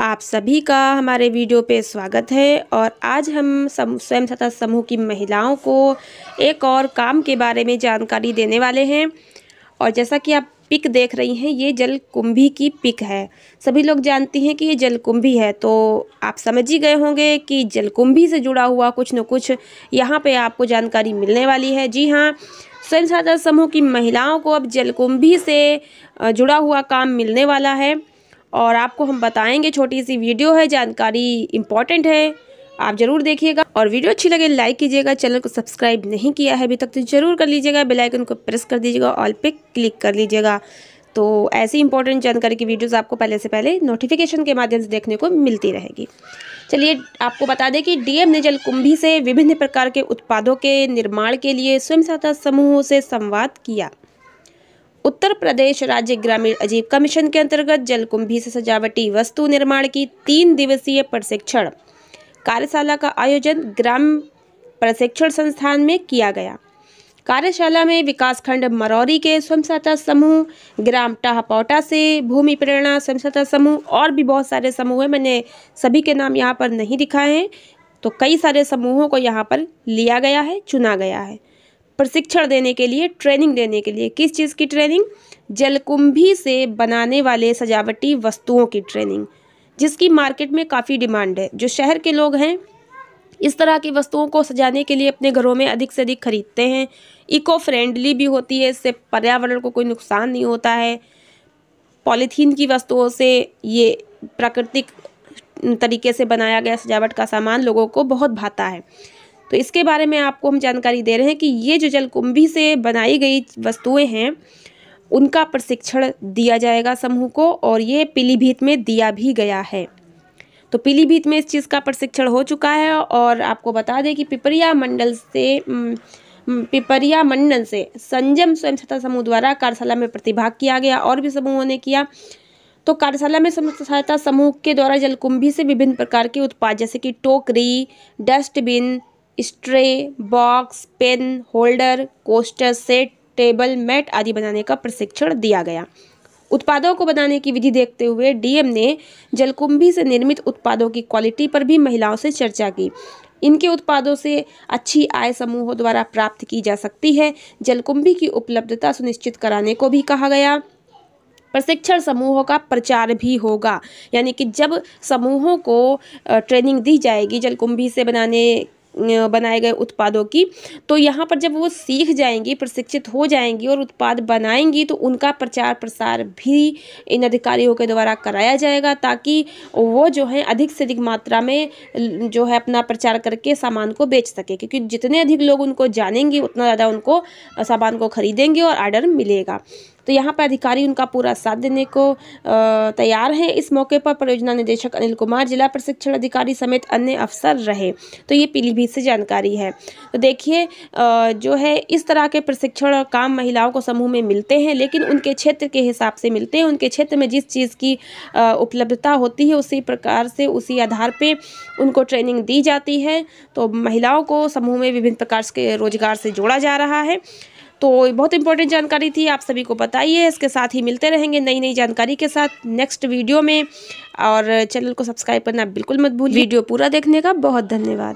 आप सभी का हमारे वीडियो पे स्वागत है और आज हम स्वयं सहायता समूह की महिलाओं को एक और काम के बारे में जानकारी देने वाले हैं और जैसा कि आप पिक देख रही हैं ये जल कुंभी की पिक है सभी लोग जानती हैं कि ये जल कुंभी है तो आप समझ ही गए होंगे कि जल कुंभी से जुड़ा हुआ कुछ न कुछ यहाँ पे आपको जानकारी मिलने वाली है जी हाँ स्वयं सहायता समूह की महिलाओं को अब जलकुंभी से जुड़ा हुआ काम मिलने वाला है और आपको हम बताएंगे छोटी सी वीडियो है जानकारी इम्पॉर्टेंट है आप ज़रूर देखिएगा और वीडियो अच्छी लगे लाइक कीजिएगा चैनल को सब्सक्राइब नहीं किया है अभी तक तो ज़रूर कर लीजिएगा बेल आइकन को प्रेस कर दीजिएगा ऑल पे क्लिक कर लीजिएगा तो ऐसी इंपॉर्टेंट जानकारी की वीडियोस आपको पहले से पहले नोटिफिकेशन के माध्यम से देखने को मिलती रहेगी चलिए आपको बता दें कि डीएम ने जलकुंभी से विभिन्न प्रकार के उत्पादों के निर्माण के लिए स्वयं सहायता समूहों से संवाद किया उत्तर प्रदेश राज्य ग्रामीण आजीविका मिशन के अंतर्गत जलकुंभी से सजावटी वस्तु निर्माण की तीन दिवसीय प्रशिक्षण कार्यशाला का आयोजन ग्राम प्रशिक्षण संस्थान में किया गया कार्यशाला में विकासखंड मरौरी के स्वयं सहायता समूह ग्राम टाहपोटा से भूमि प्रेरणा स्वयं सहायता समूह और भी बहुत सारे समूह हैं मैंने सभी के नाम यहाँ पर नहीं दिखाए हैं तो कई सारे समूहों को यहाँ पर लिया गया है चुना गया है प्रशिक्षण देने के लिए ट्रेनिंग देने के लिए किस चीज़ की ट्रेनिंग जलकुंभी से बनाने वाले सजावटी वस्तुओं की ट्रेनिंग जिसकी मार्केट में काफ़ी डिमांड है जो शहर के लोग हैं इस तरह की वस्तुओं को सजाने के लिए अपने घरों में अधिक से अधिक खरीदते हैं इको फ्रेंडली भी होती है इससे पर्यावरण को कोई नुकसान नहीं होता है पॉलीथीन की वस्तुओं से ये प्राकृतिक तरीके से बनाया गया सजावट का सामान लोगों को बहुत भाता है तो इसके बारे में आपको हम जानकारी दे रहे हैं कि ये जो जलकुंभी से बनाई गई वस्तुएँ हैं उनका प्रशिक्षण दिया जाएगा समूह को और ये पीलीभीत में दिया भी गया है तो पीलीभीत में इस चीज़ का प्रशिक्षण हो चुका है और आपको बता दें कि पिपरिया मंडल से पिपरिया मंडल से संजम सहायता समूह द्वारा कार्यशाला में प्रतिभाग किया गया और भी समूहों ने किया तो कार्यशाला में सहायता समूह के द्वारा जलकुंभी से विभिन्न प्रकार के उत्पाद जैसे कि टोकरी डस्टबिन स्ट्रे box pen holder coaster set table mat आदि बनाने का प्रशिक्षण दिया गया उत्पादों को बनाने की विधि देखते हुए डीएम ने जलकुंभी से निर्मित उत्पादों की क्वालिटी पर भी महिलाओं से चर्चा की इनके उत्पादों से अच्छी आय समूहों द्वारा प्राप्त की जा सकती है जलकुंभी की उपलब्धता सुनिश्चित कराने को भी कहा गया प्रशिक्षण समूहों का प्रचार भी होगा यानी कि जब समूहों को ट्रेनिंग दी जाएगी जलकुंभी से बनाने बनाए गए उत्पादों की तो यहाँ पर जब वो सीख जाएंगी प्रशिक्षित हो जाएंगी और उत्पाद बनाएंगी तो उनका प्रचार प्रसार भी इन अधिकारियों के द्वारा कराया जाएगा ताकि वो जो है अधिक से अधिक मात्रा में जो है अपना प्रचार करके सामान को बेच सके क्योंकि जितने अधिक लोग उनको जानेंगे उतना ज़्यादा उनको सामान को खरीदेंगे और आर्डर मिलेगा तो यहाँ पर अधिकारी उनका पूरा साथ देने को तैयार हैं इस मौके पर परियोजना निदेशक अनिल कुमार जिला प्रशिक्षण अधिकारी समेत अन्य अफसर रहे तो ये पीलीभीत से जानकारी है तो देखिए जो है इस तरह के प्रशिक्षण काम महिलाओं को समूह में मिलते हैं लेकिन उनके क्षेत्र के हिसाब से मिलते हैं उनके क्षेत्र में जिस चीज़ की उपलब्धता होती है उसी प्रकार से उसी आधार पर उनको ट्रेनिंग दी जाती है तो महिलाओं को समूह में विभिन्न प्रकार के रोजगार से जोड़ा जा रहा है तो बहुत इंपॉर्टेंट जानकारी थी आप सभी को बताइए इसके साथ ही मिलते रहेंगे नई नई जानकारी के साथ नेक्स्ट वीडियो में और चैनल को सब्सक्राइब करना बिल्कुल मत भूलिए वीडियो पूरा देखने का बहुत धन्यवाद